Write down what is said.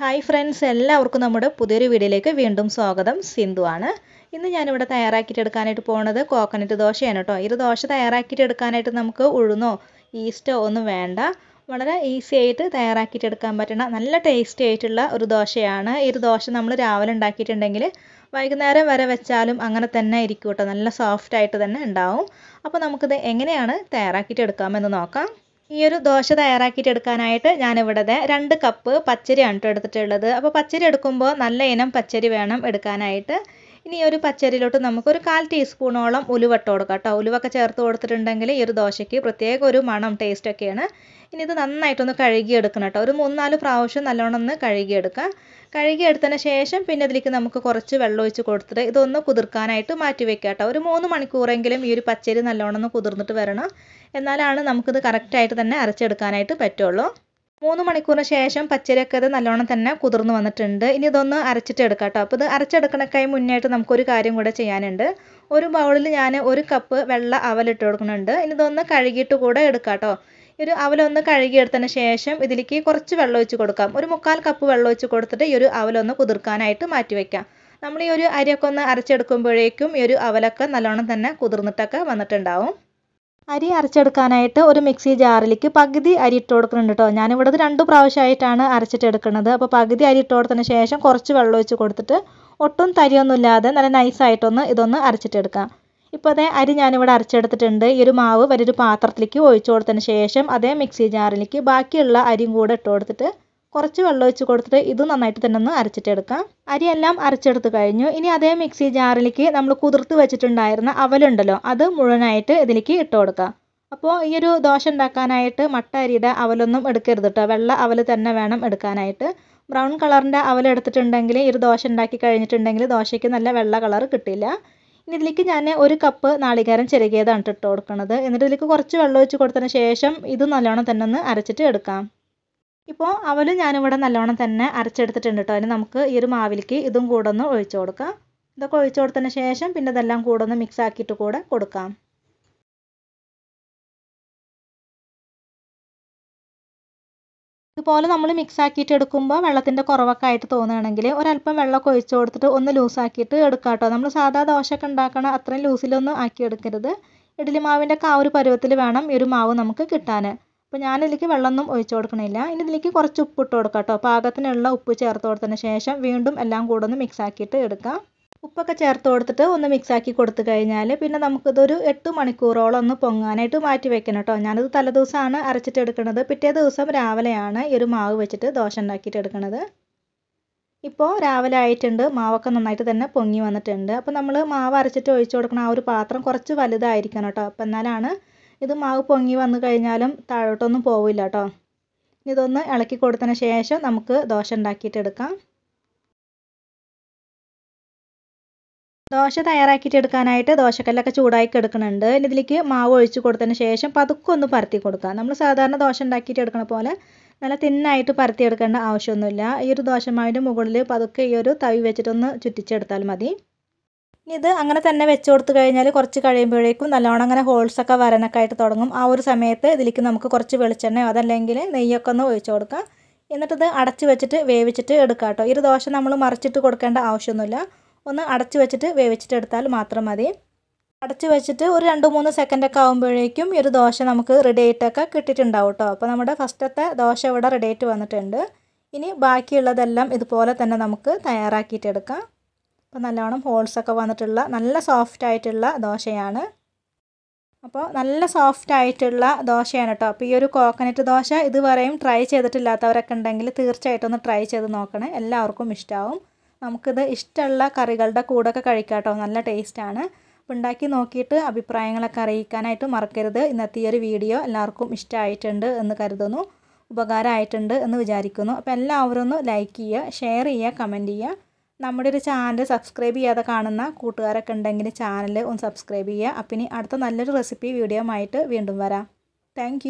hi friends എല്ലാവർക്കും നമ്മുടെ പുതിയൊരു വീഡിയോയിലേക്ക് വീണ്ടും സ്വാഗതം സിന്ധു ആണ് ഇന്ന് ഞാനിവിടെ തയ്യാറാക്കിയിട്ട് എടുക്കാനായിട്ട് പോകുന്നത് കോക്കനട്ട് ദോശയാണ് കേട്ടോ ഇത് ദോശ തയ്യാറാക്കിയിട്ട് എടുക്കാനായിട്ട് നമുക്ക് ഉഴുന്നോ ഈസ്റ്റോ ഒന്നും വേണ്ട വളരെ ഈസി ആയിട്ട് തയ്യാറാക്കിയിട്ട് എടുക്കാൻ പറ്റുന്ന നല്ല ടേസ്റ്റി ആയിട്ടുള്ള ഒരു ദോശയാണ് ഈ ഒരു ദോശ നമ്മൾ രാവിലെ ഉണ്ടാക്കിയിട്ടുണ്ടെങ്കിൽ വൈകുന്നേരം വരെ വെച്ചാലും അങ്ങനെ തന്നെ ഇരിക്കും കേട്ടോ നല്ല സോഫ്റ്റ് ആയിട്ട് തന്നെ ഉണ്ടാവും അപ്പോൾ നമുക്കിത് എങ്ങനെയാണ് തയ്യാറാക്കിയിട്ട് എടുക്കാമെന്ന് നോക്കാം ഈ ഒരു ദോശ തയ്യാറാക്കിയിട്ട് എടുക്കാനായിട്ട് ഞാനിവിടെ രണ്ട് കപ്പ് പച്ചരിയാണ് കേട്ടോ എടുത്തിട്ടുള്ളത് അപ്പോൾ പച്ചരി എടുക്കുമ്പോൾ നല്ല ഇനം പച്ചരി വേണം എടുക്കാനായിട്ട് ഇനി ഒരു പച്ചരിയിലോട്ട് നമുക്കൊരു കാൽ ടീസ്പൂണോളം ഉലുവട്ട് കൊടുക്കാം കേട്ടോ ഉലുവൊക്കെ ചേർത്ത് കൊടുത്തിട്ടുണ്ടെങ്കിൽ ഈ ഒരു ദോശയ്ക്ക് പ്രത്യേക ഒരു മണം ടേസ്റ്റൊക്കെയാണ് ഇനി ഇത് നന്നായിട്ടൊന്ന് കഴുകിയെടുക്കണം കേട്ടോ ഒരു മൂന്നാല് പ്രാവശ്യം നല്ലോണം ഒന്ന് കഴുകിയെടുക്കാം കഴുകിയെടുത്തതിന് ശേഷം പിന്നെ ഇതിലേക്ക് നമുക്ക് കുറച്ച് വെള്ളം ഒഴിച്ച് കൊടുത്തിട്ട് ഇതൊന്ന് കുതിർക്കാനായിട്ട് മാറ്റി വെക്കുക കേട്ടോ ഒരു മൂന്ന് മണിക്കൂറെങ്കിലും ഈ ഒരു പച്ചരി നല്ലോണം ഒന്ന് കുതിർന്നിട്ട് വരണം എന്നാലാണ് നമുക്കിത് കറക്റ്റായിട്ട് തന്നെ അരച്ചെടുക്കാനായിട്ട് പറ്റുള്ളൂ മൂന്ന് മണിക്കൂറിന് ശേഷം പച്ചരിയൊക്കെ ഇത് നല്ലോണം തന്നെ കുതിർന്ന് വന്നിട്ടുണ്ട് ഇനി ഇതൊന്ന് അരച്ചിട്ട് കേട്ടോ അപ്പോൾ ഇത് അരച്ചെടുക്കണക്കായി മുന്നായിട്ട് നമുക്കൊരു കാര്യം കൂടെ ചെയ്യാനുണ്ട് ഒരു ബൗളിൽ ഞാൻ ഒരു കപ്പ് വെള്ള അവലിട്ട് കൊടുക്കുന്നുണ്ട് ഇനി ഇതൊന്ന് കഴുകിയിട്ട് കൂടെ എടുക്കാം കേട്ടോ ഒരു അവലൊന്ന് കഴുകിയെടുത്തതിന് ശേഷം ഇതിലേക്ക് കുറച്ച് വെള്ളം ഒഴിച്ച് കൊടുക്കാം ഒരു മുക്കാൽ കപ്പ് വെള്ളം ഒഴിച്ച് കൊടുത്തിട്ട് ഈ ഒരു അവലൊന്ന് കുതിർക്കാനായിട്ട് മാറ്റി വയ്ക്കാം നമ്മൾ ഈ ഒരു അരിയൊക്കെ ഒന്ന് അരച്ചെടുക്കുമ്പോഴേക്കും ഈ ഒരു അവലൊക്കെ നല്ലോണം തന്നെ കുതിർന്നിട്ടൊക്കെ വന്നിട്ടുണ്ടാവും അരി അരച്ചെടുക്കാനായിട്ട് ഒരു മിക്സി ജാറിലേക്ക് പകുതി അരി ഇട്ട് കൊടുക്കുന്നുണ്ട് കേട്ടോ ഞാനിവിടെ രണ്ടു പ്രാവശ്യമായിട്ടാണ് അരച്ചിട്ടെടുക്കുന്നത് അപ്പോൾ പകുതി അരി ഇട്ട് കൊടുത്തതിന് ശേഷം കുറച്ച് വെള്ളം ഒഴിച്ച് കൊടുത്തിട്ട് ഒട്ടും തരിയൊന്നും ഇല്ലാതെ നല്ല നൈസായിട്ടൊന്ന് ഇതൊന്ന് അരച്ചിട്ടെടുക്കാം ഇപ്പോൾ അതേ അരി ഞാനിവിടെ അരച്ചെടുത്തിട്ടുണ്ട് ഈ ഒരു മാവ് വലിയൊരു പാത്രത്തിലേക്ക് ഒഴിച്ചു കൊടുത്തതിന് ശേഷം അതേ മിക്സി ജാറിലേക്ക് ബാക്കിയുള്ള അരിയും കൂടെ ഇട്ട് കൊടുത്തിട്ട് കുറച്ച് വെള്ളം ഒഴിച്ച് കൊടുത്തിട്ട് ഇത് നന്നായിട്ട് തന്നെ ഒന്ന് അരച്ചിട്ടെടുക്കാം അരിയെല്ലാം അരച്ചെടുത്ത് കഴിഞ്ഞു ഇനി അതേ മിക്സി ജാറിലേക്ക് നമ്മൾ കുതിർത്ത് വെച്ചിട്ടുണ്ടായിരുന്ന അവലുണ്ടല്ലോ അത് മുഴുവനായിട്ട് ഇതിലേക്ക് ഇട്ട് കൊടുക്കാം അപ്പോൾ ഈ ഒരു ദോശ ഉണ്ടാക്കാനായിട്ട് മട്ട അരിയുടെ അവലൊന്നും എടുക്കരുത് കേട്ടോ വെള്ള അവൽ തന്നെ വേണം എടുക്കാനായിട്ട് ബ്രൗൺ കളറിൻ്റെ അവൽ എടുത്തിട്ടുണ്ടെങ്കിൽ ഈ ഒരു ദോശ ഉണ്ടാക്കി കഴിഞ്ഞിട്ടുണ്ടെങ്കിൽ ദോശയ്ക്ക് നല്ല വെള്ള കളർ കിട്ടില്ല ഇനി ഇതിലേക്ക് ഞാൻ ഒരു കപ്പ് നാളികേരം ചെറുകിയതാണ് ഇട്ട് കൊടുക്കുന്നത് എന്നിട്ട് ഇതിലേക്ക് കുറച്ച് വെള്ളം ഒഴിച്ച് കൊടുത്തതിന് ശേഷം ഇത് നല്ലോണം തന്നെ ഒന്ന് അരച്ചിട്ട് എടുക്കാം ഇപ്പോൾ അവലും ഞാനിവിടെ നല്ലോണം തന്നെ അരച്ചെടുത്തിട്ടുണ്ട് കേട്ടോ അതിന് നമുക്ക് ഈ ഒരു മാവിലേക്ക് ഇതും കൂടെ ഒന്ന് ഒഴിച്ചു കൊടുക്കാം ഇതൊക്കെ ഒഴിച്ചു കൊടുത്തതിന് ശേഷം പിന്നെ ഇതെല്ലാം കൂടെ ഒന്ന് മിക്സ് ആക്കിയിട്ട് കൂടെ കൊടുക്കാം ഇതുപോലെ നമ്മൾ മിക്സ് ആക്കിയിട്ട് എടുക്കുമ്പോൾ വെള്ളത്തിൻ്റെ കുറവൊക്കെ ആയിട്ട് തോന്നുകയാണെങ്കിൽ ഒരല്പം വെള്ളമൊക്കെ ഒഴിച്ചു കൊടുത്തിട്ട് ഒന്ന് ലൂസാക്കിയിട്ട് എടുക്കാം കേട്ടോ നമ്മൾ സാധാ ദോശയൊക്കെ ഉണ്ടാക്കണ അത്രയും ലൂസിലൊന്നും ആക്കി എടുക്കരുത് ഇഡ്ഡലി ഒക്കെ ആ ഒരു പരുവത്തിൽ വേണം ഈ ഒരു മാവ് നമുക്ക് കിട്ടാൻ അപ്പോൾ ഞാനിതിലേക്ക് വെള്ളമൊന്നും ഒഴിച്ചു കൊടുക്കണില്ല ഇനി ഇതിലേക്ക് കുറച്ച് ഉപ്പ് ഇട്ട് കൊടുക്കാം കേട്ടോ പാകത്തിനുള്ള ഉപ്പ് ചേർത്ത് കൊടുത്തതിന് ശേഷം വീണ്ടും എല്ലാം കൂടെ ഒന്ന് മിക്സ് ആക്കിയിട്ട് എടുക്കാം ഉപ്പൊക്കെ ചേർത്ത് കൊടുത്തിട്ട് ഒന്ന് മിക്സ് ആക്കി കൊടുത്തു കഴിഞ്ഞാൽ പിന്നെ നമുക്കിതൊരു എട്ട് മണിക്കൂറോളം ഒന്ന് പൊങ്ങാനായിട്ട് മാറ്റി വെക്കണം കേട്ടോ ഞാനിത് തലേദിവസമാണ് അരച്ചിട്ട് എടുക്കുന്നത് പിറ്റേ ദിവസം രാവിലെയാണ് ഈ ഒരു മാവ് വെച്ചിട്ട് ദോശ ഉണ്ടാക്കിയിട്ട് എടുക്കുന്നത് ഇപ്പോൾ രാവിലെ ആയിട്ടുണ്ട് മാവൊക്കെ നന്നായിട്ട് തന്നെ പൊങ്ങി വന്നിട്ടുണ്ട് അപ്പോൾ നമ്മൾ മാവ് അരച്ചിട്ട് ഒഴിച്ചു കൊടുക്കുന്ന ആ ഒരു പാത്രം കുറച്ച് വലുതായിരിക്കണം കേട്ടോ അപ്പോൾ എന്നാലാണ് ഇത് മാവ് പൊങ്ങി വന്നു കഴിഞ്ഞാലും താഴോട്ടൊന്നും പോവില്ല കേട്ടോ ഇതൊന്ന് ഇളക്കി കൊടുത്തതിന് ശേഷം നമുക്ക് ദോശ ഉണ്ടാക്കിയിട്ടെടുക്കാം ദോശ എടുക്കാനായിട്ട് ദോശക്കല്ലൊക്കെ ചൂടാക്കി ഇനി ഇതിലേക്ക് മാവ് ഒഴിച്ച് കൊടുത്തതിന് ശേഷം പതുക്കെ ഒന്ന് പരത്തി കൊടുക്കുക നമ്മൾ സാധാരണ ദോശ എടുക്കണ പോലെ നല്ല തിന്നായിട്ട് എടുക്കേണ്ട ആവശ്യമൊന്നുമില്ല ഈ ഒരു ദോശമാവിൻ്റെ മുകളിൽ പതുക്കെ ഈ ഒരു തവി വെച്ചിട്ടൊന്ന് ചുറ്റിച്ചെടുത്താൽ മതി ഇനി ഇത് അങ്ങനെ തന്നെ വെച്ച് കൊടുത്തു കഴിഞ്ഞാൽ കുറച്ച് കഴിയുമ്പോഴേക്കും നല്ലോണം അങ്ങനെ ഹോൾസൊക്കെ വരനൊക്കെ ആയിട്ട് തുടങ്ങും ആ ഒരു സമയത്ത് ഇതിലേക്ക് നമുക്ക് കുറച്ച് വെളിച്ചെണ്ണയോ അതല്ലെങ്കിൽ നെയ്യൊക്കെ ഒന്ന് ഒഴിച്ചു കൊടുക്കാം എന്നിട്ടിത് അടച്ചു വെച്ചിട്ട് വേവിച്ചിട്ട് എടുക്കാം കേട്ടോ ഒരു ദോശ നമ്മൾ മറിച്ചിട്ട് കൊടുക്കേണ്ട ആവശ്യമൊന്നുമില്ല ഒന്ന് അടച്ചു വെച്ചിട്ട് വേവിച്ചിട്ട് എടുത്താൽ മാത്രം മതി അടച്ചു വെച്ചിട്ട് ഒരു രണ്ട് മൂന്ന് സെക്കൻഡൊക്കെ ആകുമ്പോഴേക്കും ഈ ഒരു ദോശ നമുക്ക് റെഡി ആയിട്ടൊക്കെ കിട്ടിയിട്ടുണ്ടാവും കേട്ടോ അപ്പോൾ നമ്മുടെ ഫസ്റ്റത്തെ ദോശ ഇവിടെ റെഡി ആയിട്ട് വന്നിട്ടുണ്ട് ഇനി ബാക്കിയുള്ളതെല്ലാം ഇതുപോലെ തന്നെ നമുക്ക് തയ്യാറാക്കിയിട്ടെടുക്കാം അപ്പോൾ നല്ലവണ്ണം ഹോൾസൊക്കെ വന്നിട്ടുള്ള നല്ല സോഫ്റ്റ് ആയിട്ടുള്ള ദോശയാണ് അപ്പോൾ നല്ല സോഫ്റ്റ് ആയിട്ടുള്ള ദോശയാണ് കേട്ടോ അപ്പോൾ ഈ ഒരു കോക്കനട്ട് ദോശ ഇതുവരെയും ട്രൈ ചെയ്തിട്ടില്ലാത്തവരൊക്കെ ഉണ്ടെങ്കിൽ തീർച്ചയായിട്ടും ഒന്ന് ട്രൈ ചെയ്ത് നോക്കണേ എല്ലാവർക്കും ഇഷ്ടമാവും നമുക്കിത് ഇഷ്ടമുള്ള കറികളുടെ കൂടെയൊക്കെ കഴിക്കാം കേട്ടോ നല്ല ടേസ്റ്റാണ് അപ്പോൾ ഉണ്ടാക്കി നോക്കിയിട്ട് അഭിപ്രായങ്ങളൊക്കെ അറിയിക്കാനായിട്ട് മറക്കരുത് ഇന്നത്തെ ഈ ഒരു വീഡിയോ എല്ലാവർക്കും ഇഷ്ടമായിട്ടുണ്ട് എന്ന് കരുതുന്നു ഉപകാരമായിട്ടുണ്ട് എന്ന് വിചാരിക്കുന്നു അപ്പോൾ എല്ലാവരും ഒന്ന് ലൈക്ക് ചെയ്യുക ഷെയർ ചെയ്യുക കമൻറ്റ് ചെയ്യുക നമ്മുടെ ഒരു ചാനൽ സബ്സ്ക്രൈബ് ചെയ്യാതെ കാണുന്ന കൂട്ടുകാരൊക്കെ ഉണ്ടെങ്കിൽ ചാനൽ ഒന്ന് സബ്സ്ക്രൈബ് ചെയ്യുക അപ്പം ഇനി അടുത്ത നല്ലൊരു റെസിപ്പി വീഡിയോ ആയിട്ട് വീണ്ടും വരാം താങ്ക്